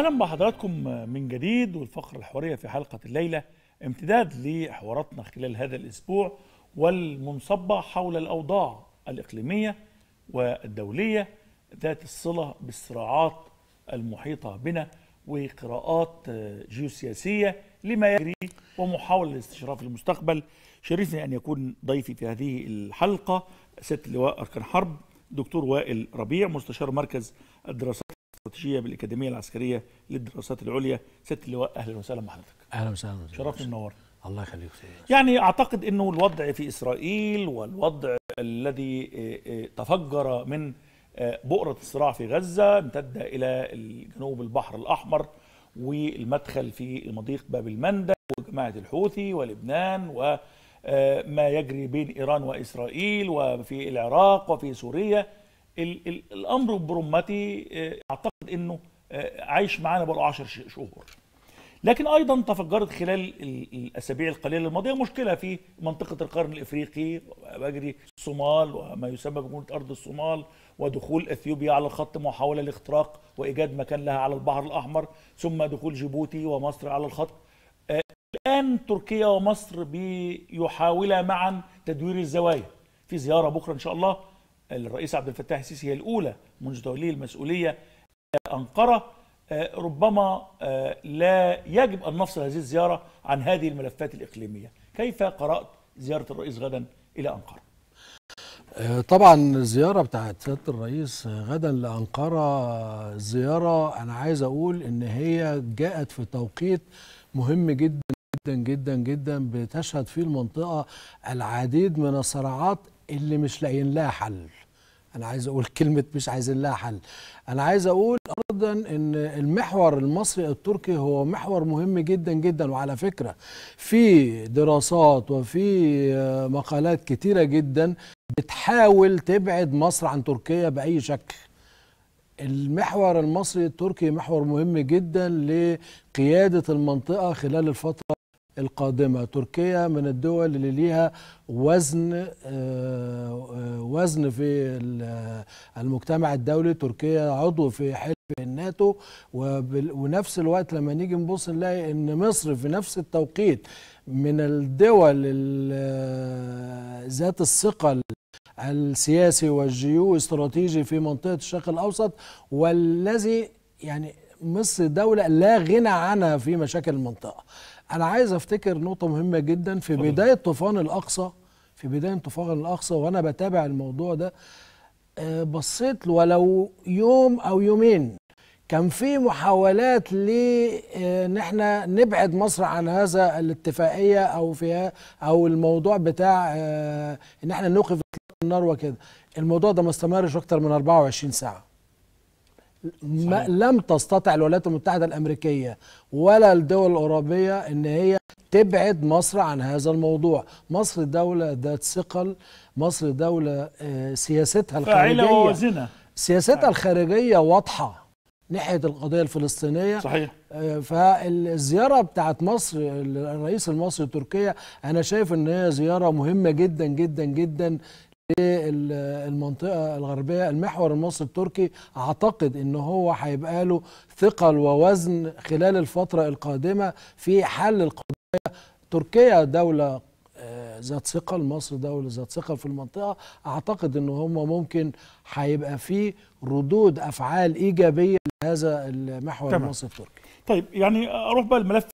اهلا بحضراتكم من جديد والفقره الحواريه في حلقه الليله امتداد لحواراتنا خلال هذا الاسبوع والمنصبه حول الاوضاع الاقليميه والدوليه ذات الصله بالصراعات المحيطه بنا وقراءات جيوسياسيه لما يجري ومحاوله الاستشراف المستقبل شرفني ان يكون ضيفي في هذه الحلقه ست لواء اركان حرب دكتور وائل ربيع مستشار مركز الدراسات الاستراتيجيه بالاكاديميه العسكريه للدراسات العليا ست اللواء اهلا وسهلا بحضرتك اهلا وسهلا شرفني منورنا الله يخليك يعني اعتقد انه الوضع في اسرائيل والوضع الذي آه، آه، تفجر من آه، بؤره الصراع في غزه امتد الى جنوب البحر الاحمر والمدخل في مضيق باب المندب وجماعه الحوثي ولبنان وما يجري بين ايران واسرائيل وفي العراق وفي سوريا الامر برمتي آه، اعتقد انه آه، عايش معانا بقاله 10 شهور لكن ايضا تفجرت خلال الاسابيع القليله الماضيه مشكله في منطقه القرن الافريقي بجري الصومال وما يسمى بجمهوريه ارض الصومال ودخول اثيوبيا على الخط محاوله لاختراق وايجاد مكان لها على البحر الاحمر ثم دخول جيبوتي ومصر على الخط آه، الان تركيا ومصر بيحاولا معا تدوير الزوايا في زياره بكره ان شاء الله الرئيس عبد الفتاح السيسي هي الأولى منذ توليه المسؤولية أنقرة آه، ربما آه، لا يجب أن نفصل هذه الزيارة عن هذه الملفات الإقليمية كيف قرأت زيارة الرئيس غدا إلى أنقرة؟ آه، طبعا الزياره بتاعت سياده الرئيس غدا لانقره زياره انا عايز اقول ان هي جاءت في توقيت مهم جدا جدا جدا جدا بتشهد فيه المنطقه العديد من الصراعات اللي مش لاقيين لها حل انا عايز اقول كلمه مش عايزين لها حل انا عايز اقول ايضا ان المحور المصري التركي هو محور مهم جدا جدا وعلى فكره في دراسات وفي آه، مقالات كتيره جدا بتحاول تبعد مصر عن تركيا باي شكل المحور المصري التركي محور مهم جدا لقياده المنطقه خلال الفتره القادمة تركيا من الدول اللي ليها وزن آه، آه، وزن في المجتمع الدولي تركيا عضو في حلف الناتو ونفس الوقت لما نيجي نبص نلاقي ان مصر في نفس التوقيت من الدول آه، ذات الثقل السياسي والجيو استراتيجي في منطقة الشرق الأوسط والذي يعني مصر دولة لا غنى عنها في مشاكل المنطقة أنا عايز أفتكر نقطة مهمة جدا في بداية طوفان الأقصى في بداية طوفان الأقصى وأنا بتابع الموضوع ده آه، بصيت ولو يوم أو يومين كان في محاولات لان آه، احنا نبعد مصر عن هذا الاتفاقيه او فيها او الموضوع بتاع آه، ان احنا نوقف النار وكده الموضوع ده ما استمرش اكتر من 24 ساعه ما لم تستطع الولايات المتحدة الأمريكية ولا الدول الأوروبية أن هي تبعد مصر عن هذا الموضوع مصر دولة ذات ثقل مصر دولة آه، سياستها الخارجية سياستها آه. الخارجية واضحة ناحية القضية الفلسطينية صحيح آه، فالزيارة بتاعت مصر الرئيس المصري تركيا أنا شايف أن هي زيارة مهمة جدا جدا جدا للمنطقة الغربية المحور المصري التركي أعتقد ان هو هيبقى له ثقل ووزن خلال الفترة القادمة في حل القضايا تركيا دولة آه، ذات ثقل مصر دولة ذات ثقل في المنطقة أعتقد أن هم ممكن هيبقى في ردود أفعال إيجابية لهذا المحور المصري التركي طيب يعني أروح بقى الملف